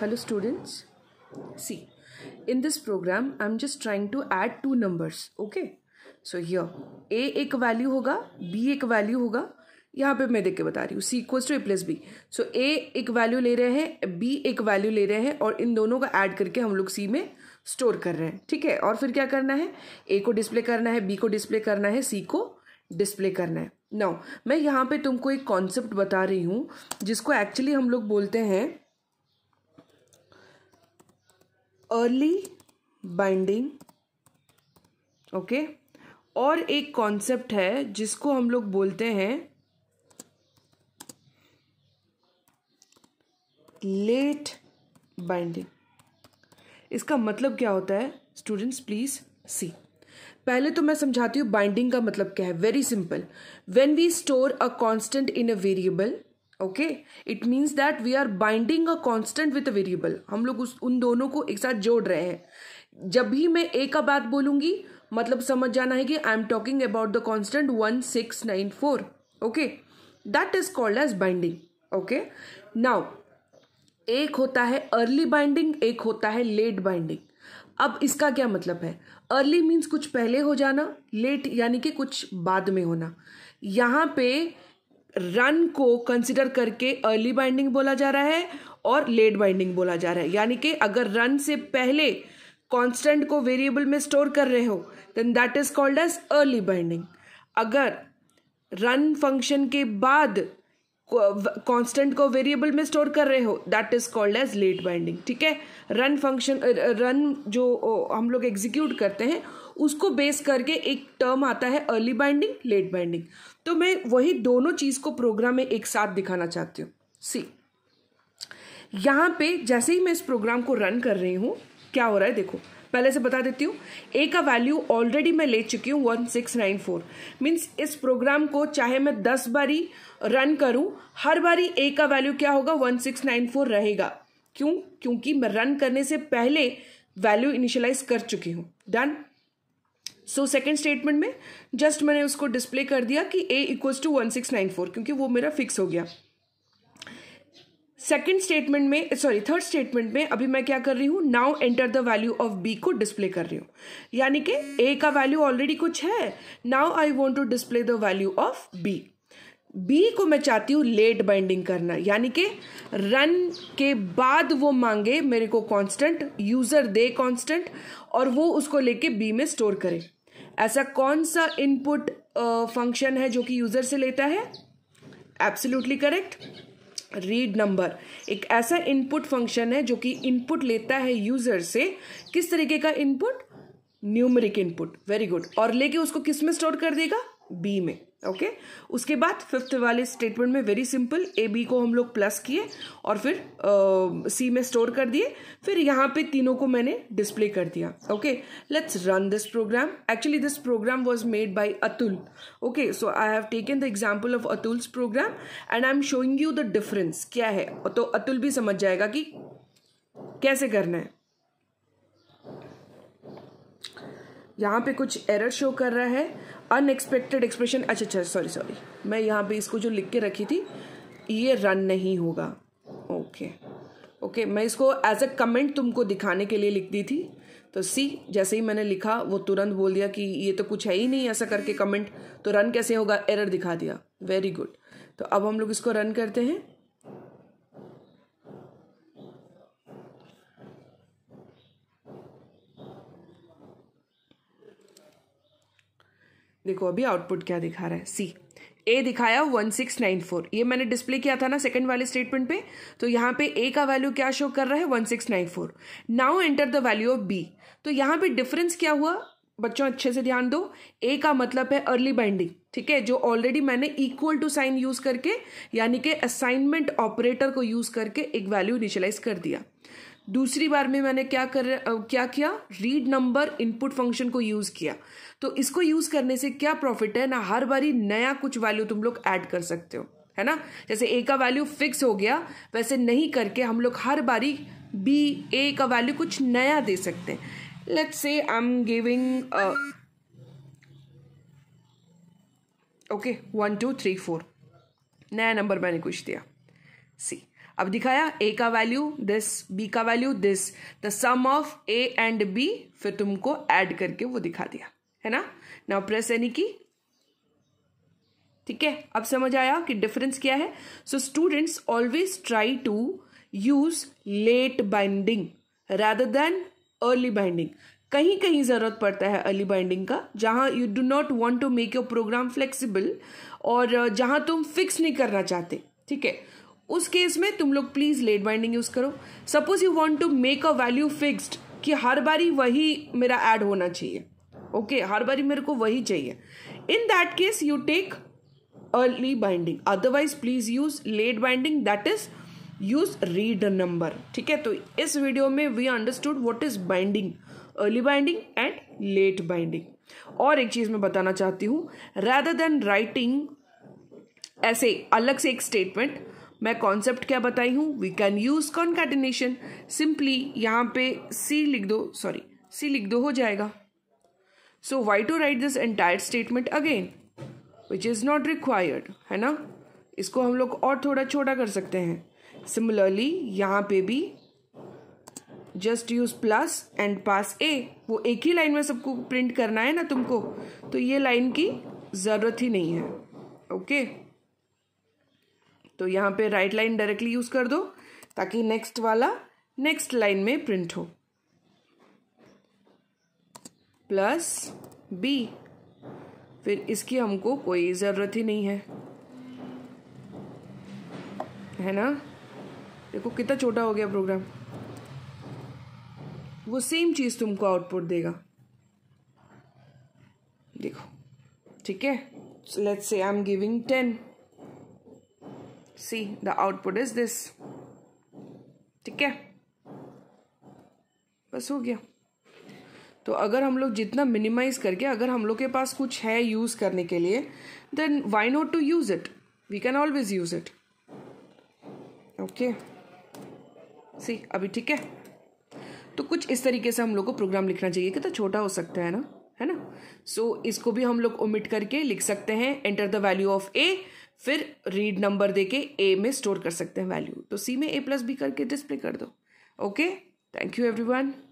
Hello students. See, in this program, I'm just trying to add two numbers. Okay. So here, A एक value होगा, B एक value होगा. यहाँ पे मैं देख के बता रही हूँ C equals to A plus B so A एक वैल्यू ले रहे हैं बी एक वैल्यू ले रहे हैं और इन दोनों का ऐड करके हम लोग सी में स्टोर कर रहे हैं ठीक है और फिर क्या करना है ए को डिस्प्ले करना है बी को डिस्प्ले करना है सी को डिस्प्ले करना है नाउ मैं यहाँ पे तुमको एक कॉन्सेप्ट बता रही हूँ जिसको एक्चुअली हम लोग बोलते हैं अर्ली बाइंडिंग ओके और एक कॉन्सेप्ट है जिसको हम लोग बोलते हैं लेट बाइंडिंग इसका मतलब क्या होता है स्टूडेंट्स प्लीज सी पहले तो मैं समझाती हूँ बाइंडिंग का मतलब क्या है very simple when we store a constant in a variable okay it means that we are binding a constant with a variable हम लोग उस उन दोनों को एक साथ जोड़ रहे हैं जब भी मैं ए का बात बोलूंगी मतलब समझ जाना है कि I am talking about the constant one six nine four okay that is called as binding okay now एक होता है अर्ली बाइंडिंग एक होता है लेट बाइंडिंग अब इसका क्या मतलब है अर्ली मीन्स कुछ पहले हो जाना लेट यानी कि कुछ बाद में होना यहाँ पे रन को कंसिडर करके अर्ली बाइंडिंग बोला जा रहा है और लेट बाइंडिंग बोला जा रहा है यानी कि अगर रन से पहले कांस्टेंट को वेरिएबल में स्टोर कर रहे हो then that is called as early binding अगर रन फंक्शन के बाद कांस्टेंट को वेरिएबल में स्टोर कर रहे हो that is called as late binding ठीक है रन फंक्शन रन जो हम लोग एग्जीक्यूट करते हैं उसको बेस करके एक टर्म आता है अर्ली बाइंडिंग लेट बाइंडिंग तो मैं वही दोनों चीज़ को प्रोग्राम में एक साथ दिखाना चाहती हूँ सी यहाँ पे जैसे ही मैं इस प्रोग्राम को रन कर रही हूँ क्या हो रहा है देखो पहले से बता देती हूँ ए का वैल्यू ऑलरेडी मैं ले चुकी हूँ one six nine four means इस प्रोग्राम को चाहे मैं दस बारी रन करूँ हर बारी ए का वैल्यू क्या होगा वन सिक्स नाइन फोर रहेगा क्यों क्योंकि मैं रन करने से पहले वैल्यू इनिशियलाइज कर चुकी हूँ डन सो सेकेंड स्टेटमेंट में जस्ट मैंने उसको डिस्प्ले कर दिया कि A equals to one six nine four क्योंकि वो मेरा फिक्स हो गया सेकेंड स्टेटमेंट में सॉरी थर्ड स्टेटमेंट में अभी मैं क्या कर रही हूँ now enter the value of B को डिस्प्ले कर रही हूँ यानी कि ए का वैल्यू ऑलरेडी कुछ है now I want to display the value of B B को मैं चाहती हूँ लेट बाइंडिंग करना यानी कि रन के बाद वो मांगे मेरे को कांस्टेंट यूज़र दे कांस्टेंट और वो उसको लेके बी में स्टोर करे ऐसा कौन सा इनपुट फंक्शन है जो कि यूज़र से लेता है एब्सोल्युटली करेक्ट रीड नंबर एक ऐसा इनपुट फंक्शन है जो कि इनपुट लेता है यूज़र से किस तरीके का input numeric input very good और लेके उसको किस में स्टोर कर देगा बी में ओके okay? उसके बाद फिफ्थ वाले स्टेटमेंट में वेरी सिंपल ए बी को हम लोग प्लस किए और फिर सी uh, में स्टोर कर दिए फिर यहाँ पे तीनों को मैंने डिस्प्ले कर दिया okay let's run this program actually this program was made by Atul okay so I have taken the example of Atul's program and I am showing you the difference क्या है तो अतुल भी समझ जाएगा कि कैसे करना है यहाँ पे कुछ एरर शो कर रहा है अनएक्सपेक्टेड एक्सप्रेशन अच्छा अच्छा सॉरी सॉरी मैं यहाँ पे इसको जो लिख के रखी थी ये रन नहीं होगा ओके okay. ओके okay, मैं इसको एज अ कमेंट तुमको दिखाने के लिए लिख दी थी तो सी जैसे ही मैंने लिखा वो तुरंत बोल दिया कि ये तो कुछ है ही नहीं ऐसा करके कमेंट तो रन कैसे होगा एरर दिखा दिया वेरी गुड तो अब हम लोग इसको रन करते हैं देखो अभी आउटपुट क्या दिखा रहा है सी ए दिखाया 1694 ये मैंने डिस्प्ले किया था ना सेकंड वाले स्टेटमेंट पे तो यहाँ पे ए का वैल्यू क्या शो कर रहा है 1694 now enter the value of B तो यहाँ पे डिफरेंस क्या हुआ बच्चों अच्छे से ध्यान दो ए का मतलब है अर्ली बाइंडिंग ठीक है जो ऑलरेडी मैंने इक्वल टू साइन यूज करके यानी कि असाइनमेंट ऑपरेटर को यूज करके एक वैल्यू इनिशलाइज कर दिया दूसरी बार में मैंने क्या कर क्या किया रीड नंबर इनपुट फंक्शन को यूज़ किया तो इसको यूज़ करने से क्या प्रॉफिट है ना हर बारी नया कुछ वैल्यू तुम लोग ऐड कर सकते हो है ना जैसे ए का वैल्यू फिक्स हो गया वैसे नहीं करके हम लोग हर बारी बी ए का वैल्यू कुछ नया दे सकते हैं let's say I am giving okay one two three four नया नंबर मैंने कुछ दिया सी अब दिखाया ए का वैल्यू दिस बी का value this the sum of A and B फिर तुमको ऐड करके वो दिखा दिया है ना नाउ प्रेस एनी की ठीक है अब समझ आया कि डिफरेंस क्या है so students always try to use late binding rather than early binding कहीं कहीं ज़रूरत पड़ता है अर्ली बाइंडिंग का जहां you do not want to make your program flexible और जहां तुम फिक्स नहीं करना चाहते ठीक है उस केस में तुम लोग प्लीज़ लेट बाइंडिंग यूज़ करो suppose you want to make a value fixed कि हर बारी वही मेरा ऐड होना चाहिए ओके okay, हर बारी मेरे को वही चाहिए in that case you take early binding otherwise please use late binding that is use read number ठीक है तो इस वीडियो में we understood what is binding early binding and late binding और एक चीज मैं बताना चाहती हूँ रैदर देन राइटिंग ऐसे अलग से एक स्टेटमेंट मैं कॉन्सेप्ट क्या बताई हूँ we can use concatenation simply यहाँ पे सी लिख दो सॉरी सी लिख दो हो जाएगा so why to write this entire statement again which is not required है ना इसको हम लोग और थोड़ा छोटा कर सकते हैं सिमिलरली यहाँ पे भी just use plus and pass A वो एक ही लाइन में सबको प्रिंट करना है ना तुमको तो ये लाइन की ज़रूरत ही नहीं है ओके okay? तो यहाँ पे राइट लाइन डायरेक्टली यूज़ कर दो ताकि नेक्स्ट वाला नेक्स्ट लाइन में प्रिंट हो प्लस बी फिर इसकी हमको कोई ज़रूरत ही नहीं है है ना देखो कितना छोटा हो गया प्रोग्राम वो सेम चीज़ तुमको आउटपुट देगा देखो ठीक है let's say I am giving ten see the output is this ठीक है बस हो गया तो अगर हम लोग जितना मिनिमाइज करके अगर हम लोग के पास कुछ है यूज़ करने के लिए then why not to use it we can always use it okay see अभी ठीक है तो कुछ इस तरीके से हम लोग को प्रोग्राम लिखना चाहिए कि तो छोटा हो सकता है ना है ना सो so, इसको भी हम लोग ओमिट करके लिख सकते हैं enter the value of A फिर रीड नंबर देके ए में स्टोर कर सकते हैं वैल्यू तो सी में ए प्लस बी करके डिस्प्ले कर दो ओके थैंक यू एवरीवन